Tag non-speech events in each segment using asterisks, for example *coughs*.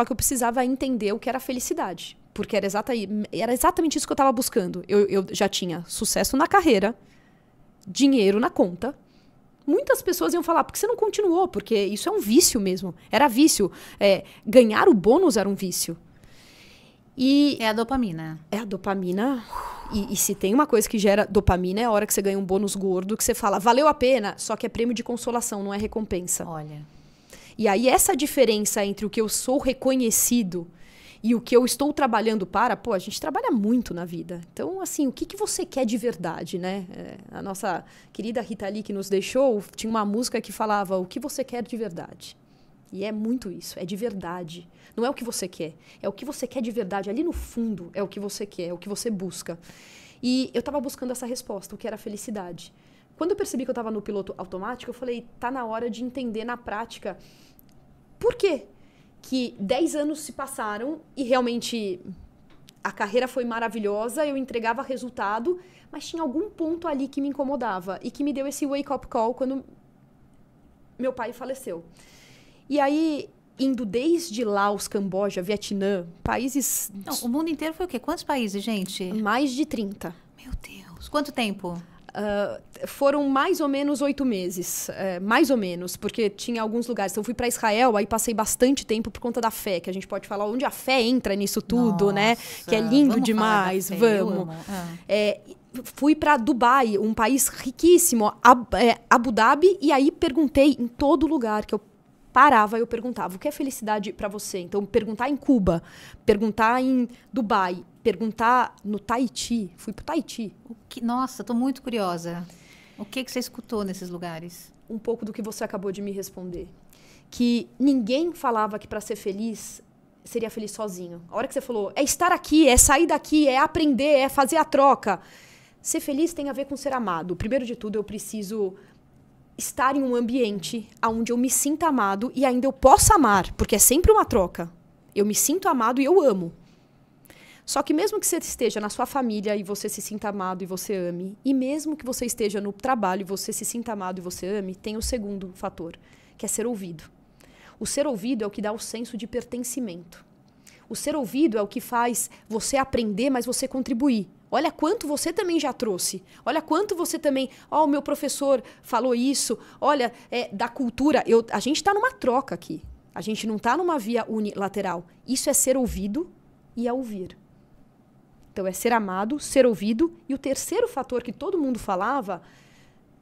Só que eu precisava entender o que era felicidade. Porque era, exata, era exatamente isso que eu estava buscando. Eu, eu já tinha sucesso na carreira, dinheiro na conta. Muitas pessoas iam falar, porque você não continuou? Porque isso é um vício mesmo. Era vício. É, ganhar o bônus era um vício. E é a dopamina. É a dopamina. E, e, se tem uma coisa que gera dopamina é a hora que você ganha um bônus gordo, que você fala, valeu a pena, só que é prêmio de consolação, não é recompensa. Olha. E aí essa diferença entre o que eu sou reconhecido e o que eu estou trabalhando para, pô, a gente trabalha muito na vida. Então, assim, o que, que você quer de verdade, né? É, a nossa querida Rita Lee que nos deixou, tinha uma música que falava o que você quer de verdade. E é muito isso, é de verdade. Não é o que você quer, é o que você quer de verdade. Ali no fundo é o que você quer, é o que você busca. E eu estava buscando essa resposta, o que era felicidade. Quando eu percebi que eu estava no piloto automático, eu falei, tá na hora de entender na prática por quê? que 10 anos se passaram e realmente a carreira foi maravilhosa, eu entregava resultado, mas tinha algum ponto ali que me incomodava e que me deu esse wake up call quando meu pai faleceu. E aí indo desde Laos, Camboja, Vietnã, países Não, o mundo inteiro foi o quê? Quantos países, gente? Mais de 30. Meu Deus. Quanto tempo? Ah, foram mais ou menos oito meses, é, mais ou menos, porque tinha alguns lugares. Então, eu fui para Israel, aí passei bastante tempo por conta da fé, que a gente pode falar onde a fé entra nisso tudo, né? Nossa, né? Que é lindo demais, fé, vamos. Ah. É, fui para Dubai, um país riquíssimo, Ab é, Abu Dhabi, e aí perguntei em todo lugar que eu parava e eu perguntava o que é felicidade para você. Então, perguntar em Cuba, perguntar em Dubai, perguntar no Tahiti. Fui pro Tahiti. Que, nossa, tô muito curiosa. O que, que você escutou nesses lugares? Um pouco do que você acabou de me responder. Que ninguém falava que para ser feliz seria feliz sozinho. A hora que você falou, é estar aqui, é sair daqui, é aprender, é fazer a troca. Ser feliz tem a ver com ser amado. Primeiro de tudo, eu preciso estar em um ambiente onde eu me sinta amado e ainda eu possa amar, porque é sempre uma troca. Eu me sinto amado e eu amo. Só que mesmo que você esteja na sua família e você se sinta amado e você ame, e mesmo que você esteja no trabalho e você se sinta amado e você ame, tem o segundo fator, que é ser ouvido. O ser ouvido é o que dá o senso de pertencimento. O ser ouvido é o que faz você aprender, mas você contribuir. Olha quanto você também já trouxe. Olha quanto você também. Ó, oh, o meu professor falou isso. Olha, é, da cultura. Eu, a gente está numa troca aqui. A gente não está numa via unilateral. Isso é ser ouvido e é ouvir. Então é ser amado, ser ouvido. E o terceiro fator que todo mundo falava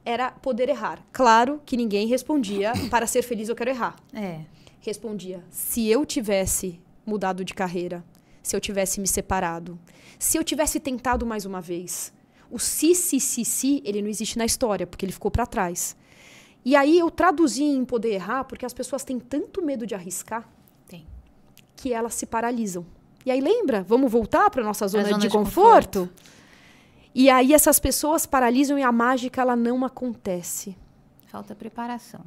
era poder errar. Claro que ninguém respondia *coughs* para ser feliz eu quero errar. É. Respondia: se eu tivesse mudado de carreira, se eu tivesse me separado, se eu tivesse tentado mais uma vez. O si, si, si, si, ele não existe na história, porque ele ficou para trás. E aí eu traduzi em poder errar, porque as pessoas têm tanto medo de arriscar Tem. que elas se paralisam. E aí lembra, vamos voltar para nossa zona, zona de, de conforto? conforto? E aí essas pessoas paralisam e a mágica ela não acontece. Falta preparação.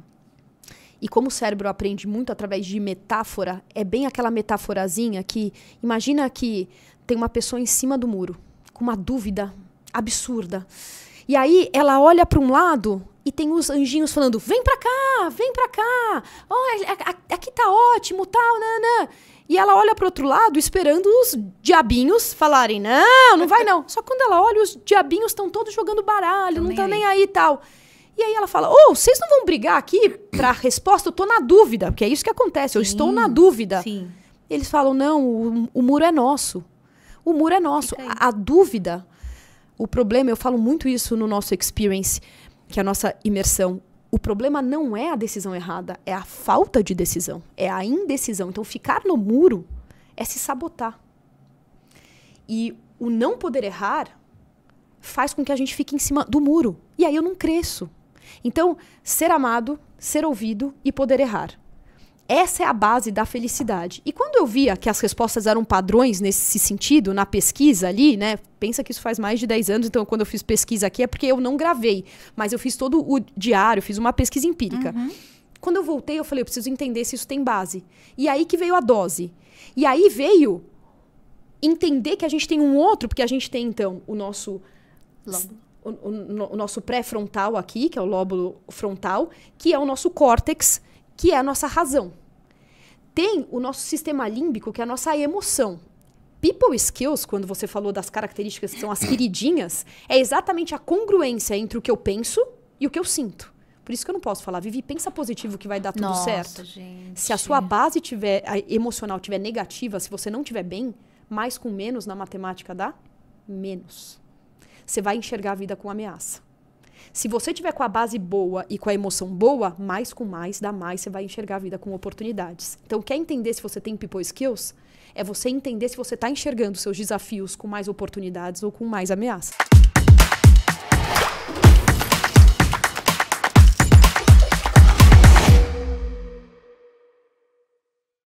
E como o cérebro aprende muito através de metáfora, é bem aquela metáforazinha que imagina que tem uma pessoa em cima do muro, com uma dúvida absurda. E aí ela olha para um lado e tem os anjinhos falando: "Vem para cá, vem para cá. Oh, aqui tá ótimo, tal, nanã". E ela olha para outro lado esperando os diabinhos falarem: "Não, não vai não". *laughs* Só quando ela olha os diabinhos estão todos jogando baralho, não está nem aí, tal. E aí ela fala: Ô, oh, vocês não vão brigar aqui pra resposta? Eu tô na dúvida, porque é isso que acontece, sim, eu estou na dúvida. Sim. Eles falam: não, o, o muro é nosso. O muro é nosso. A, a, dúvida, o problema, eu falo muito isso no nosso experience, que é a nossa imersão. O problema não é a decisão errada, é a falta de decisão, é a indecisão. Então, ficar no muro é se sabotar. E o não poder errar faz com que a gente fique em cima do muro. E aí eu não cresço. Então, ser amado, ser ouvido e poder errar. Essa é a base da felicidade. E quando eu via que as respostas eram padrões nesse sentido, na pesquisa ali, né? Pensa que isso faz mais de 10 anos, então quando eu fiz pesquisa aqui é porque eu não gravei, mas eu fiz todo o diário, fiz uma pesquisa empírica. Uhum. Quando eu voltei, eu falei, eu preciso entender se isso tem base. E aí que veio a dose. E aí veio entender que a gente tem um outro, porque a gente tem então o nosso Lobo o, o, o nosso pré-frontal aqui, que é o lóbulo frontal, que é o nosso córtex, que é a nossa razão. Tem o nosso sistema límbico, que é a nossa emoção. People skills, quando você falou das características que são as queridinhas, é exatamente a congruência entre o que eu penso e o que eu sinto. Por isso que eu não posso falar, Vivi, pensa positivo que vai dar tudo Nossa, certo. Gente. Se a sua base tiver a emocional tiver negativa, se você não tiver bem, mais com menos na matemática dá menos você vai enxergar a vida com ameaça. Se você tiver com a base boa e com a emoção boa, mais com mais dá mais, você vai enxergar a vida com oportunidades. Então, quer entender se você tem people skills? É você entender se você está enxergando seus desafios com mais oportunidades ou com mais ameaças.